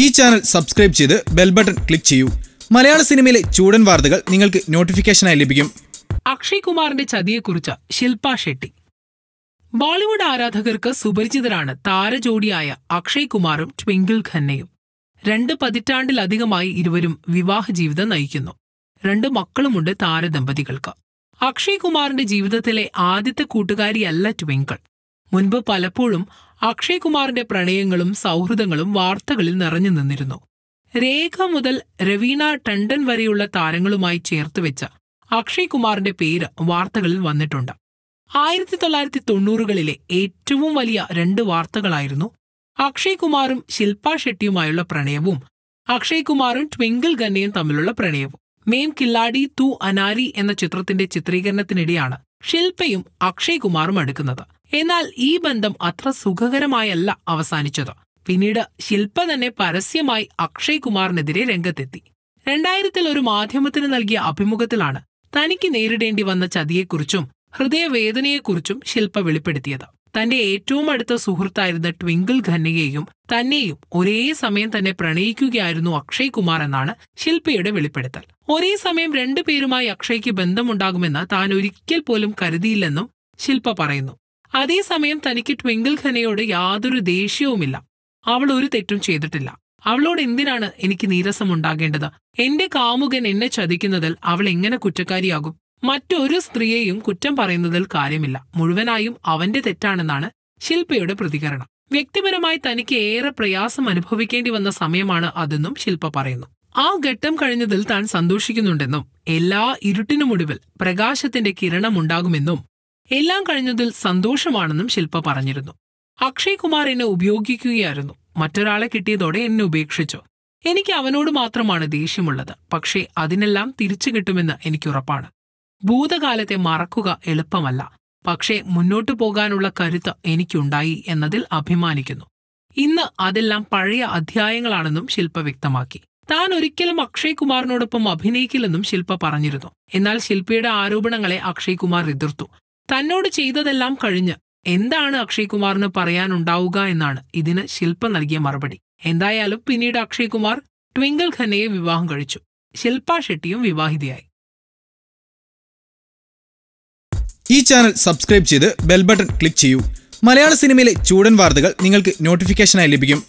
ഈ channel subscribe ചെയ്ത് bell button click ചെയ്യൂ മലയാള സിനിമയിലെ ചൂടൻ വാർത്തകൾ നിങ്ങൾക്ക് നോട്ടിഫിക്കേഷനായി ലഭിക്കും അക്ഷയ് കുമാറിന്റെ ചതിയെക്കുറിച്ച് ശില്പ ഷെട്ടി ബോളിവുഡ് ആരാധകർക്ക് സുപരിചിതരാണ് താരജോഡിയായ അക്ഷയ് കുമാറും ട്വിങ്കിൾ ഖന്നയും രണ്ട് പതിറ്റാണ്ടിലധികമായി ഇരുവരും വിവാഹ ജീവിതം നയിക്കുന്നു രണ്ട് മക്കളുമുണ്ട് താരദമ്പതികൾക്ക് അക്ഷയ് കുമാറിന്റെ ജീവിതത്തിലെ ആദ്യത്തെ കൂട്ടുകാരിയല്ല ട്വിങ്കിൾ മുൻപ് പലപ്പോഴും അക്ഷയ് കുമാറിന്റെ പ്രണയങ്ങളും സൗഹൃദങ്ങളും വാർത്തകളിൽ നിറഞ്ഞു നിന്നിരുന്നു രേഖ മുതൽ രവീണ ടണ്ടൻ വരെയുള്ള താരങ്ങളുമായി ചേർത്ത് വെച്ച അക്ഷയ് കുമാറിന്റെ പേര് വാർത്തകളിൽ വന്നിട്ടുണ്ട് ആയിരത്തി തൊള്ളായിരത്തി തൊണ്ണൂറുകളിലെ ഏറ്റവും വലിയ രണ്ട് വാർത്തകളായിരുന്നു അക്ഷയ് കുമാറും ശില്പ ഷെട്ടിയുമായുള്ള പ്രണയവും അക്ഷയ് കുമാറും ട്വിങ്കിൾ ഖന്നയും തമ്മിലുള്ള പ്രണയവും മേം കില്ലാടി തു അനാരി എന്ന ചിത്രത്തിന്റെ ചിത്രീകരണത്തിനിടെയാണ് ശില്പയും അക്ഷയ് കുമാറും അടുക്കുന്നത് എന്നാൽ ഈ ബന്ധം അത്ര സുഖകരമായല്ല അവസാനിച്ചത് പിന്നീട് ശില്പ തന്നെ പരസ്യമായി അക്ഷയ് കുമാറിനെതിരെ രംഗത്തെത്തി രണ്ടായിരത്തിൽ ഒരു മാധ്യമത്തിന് നൽകിയ അഭിമുഖത്തിലാണ് തനിക്ക് നേരിടേണ്ടി വന്ന ചതിയെക്കുറിച്ചും ഹൃദയവേദനയെക്കുറിച്ചും ശില്പ വെളിപ്പെടുത്തിയത് തന്റെ ഏറ്റവും അടുത്ത സുഹൃത്തായിരുന്ന ട്വിങ്കിൾ ഖന്നയെയും തന്നെയും ഒരേ സമയം തന്നെ പ്രണയിക്കുകയായിരുന്നു അക്ഷയ് കുമാർ എന്നാണ് ശില്പയുടെ വെളിപ്പെടുത്തൽ ഒരേ സമയം രണ്ടുപേരുമായി അക്ഷയ്ക്ക് ബന്ധമുണ്ടാകുമെന്ന് താൻ ഒരിക്കൽ പോലും കരുതിയില്ലെന്നും ശില്പ പറയുന്നു അതേസമയം തനിക്ക് ട്വിങ്കിൾ ഖനയോട് യാതൊരു ദേഷ്യവുമില്ല അവൾ ഒരു തെറ്റും ചെയ്തിട്ടില്ല അവളോട് എന്തിനാണ് എനിക്ക് നീരസമുണ്ടാകേണ്ടത് എന്റെ കാമുകൻ എന്നെ ചതിക്കുന്നതിൽ അവൾ എങ്ങനെ കുറ്റക്കാരിയാകും മറ്റൊരു സ്ത്രീയെയും കുറ്റം പറയുന്നതിൽ കാര്യമില്ല മുഴുവനായും അവന്റെ തെറ്റാണെന്നാണ് ശില്പയുടെ പ്രതികരണം വ്യക്തിപരമായി തനിക്ക് ഏറെ പ്രയാസം അനുഭവിക്കേണ്ടി വന്ന സമയമാണ് അതെന്നും ശില്പ പറയുന്നു ആ ഘട്ടം കഴിഞ്ഞതിൽ താൻ സന്തോഷിക്കുന്നുണ്ടെന്നും എല്ലാ ഇരുട്ടിനുമൊടുവിൽ പ്രകാശത്തിന്റെ കിരണമുണ്ടാകുമെന്നും എല്ലാം കഴിഞ്ഞതിൽ സന്തോഷമാണെന്നും ശില്പ പറഞ്ഞിരുന്നു അക്ഷയ് കുമാർ എന്നെ ഉപയോഗിക്കുകയായിരുന്നു മറ്റൊരാളെ കിട്ടിയതോടെ എന്നെ ഉപേക്ഷിച്ചു എനിക്ക് അവനോട് മാത്രമാണ് ദേഷ്യമുള്ളത് പക്ഷേ അതിനെല്ലാം തിരിച്ചു കിട്ടുമെന്ന് എനിക്കുറപ്പാണ് ഭൂതകാലത്തെ മറക്കുക എളുപ്പമല്ല പക്ഷേ മുന്നോട്ടു പോകാനുള്ള കരുത്ത് എനിക്കുണ്ടായി എന്നതിൽ അഭിമാനിക്കുന്നു ഇന്ന് അതെല്ലാം പഴയ അധ്യായങ്ങളാണെന്നും ശില്പ വ്യക്തമാക്കി താൻ ഒരിക്കലും അക്ഷയ് കുമാറിനോടൊപ്പം അഭിനയിക്കില്ലെന്നും ശില്പ പറഞ്ഞിരുന്നു എന്നാൽ ശില്പയുടെ ആരോപണങ്ങളെ അക്ഷയ് കുമാർ എതിർത്തു തന്നോട് ചെയ്തതെല്ലാം കഴിഞ്ഞ് എന്താണ് അക്ഷയ് കുമാറിന് പറയാനുണ്ടാവുക എന്നാണ് ഇതിന് ശില്പ നൽകിയ മറുപടി എന്തായാലും പിന്നീട് അക്ഷയ് കുമാർ ട്വിങ്കിൾ ഖന്നയെ വിവാഹം കഴിച്ചു ശില്പ ഷെട്ടിയും വിവാഹിതയായി ഈ ചാനൽ സബ്സ്ക്രൈബ് ചെയ്ത് ബെൽ ബട്ടൺ ക്ലിക്ക് ചെയ്യൂ മലയാള സിനിമയിലെ ചൂടൻ വാർത്തകൾ നിങ്ങൾക്ക് നോട്ടിഫിക്കേഷനായി ലഭിക്കും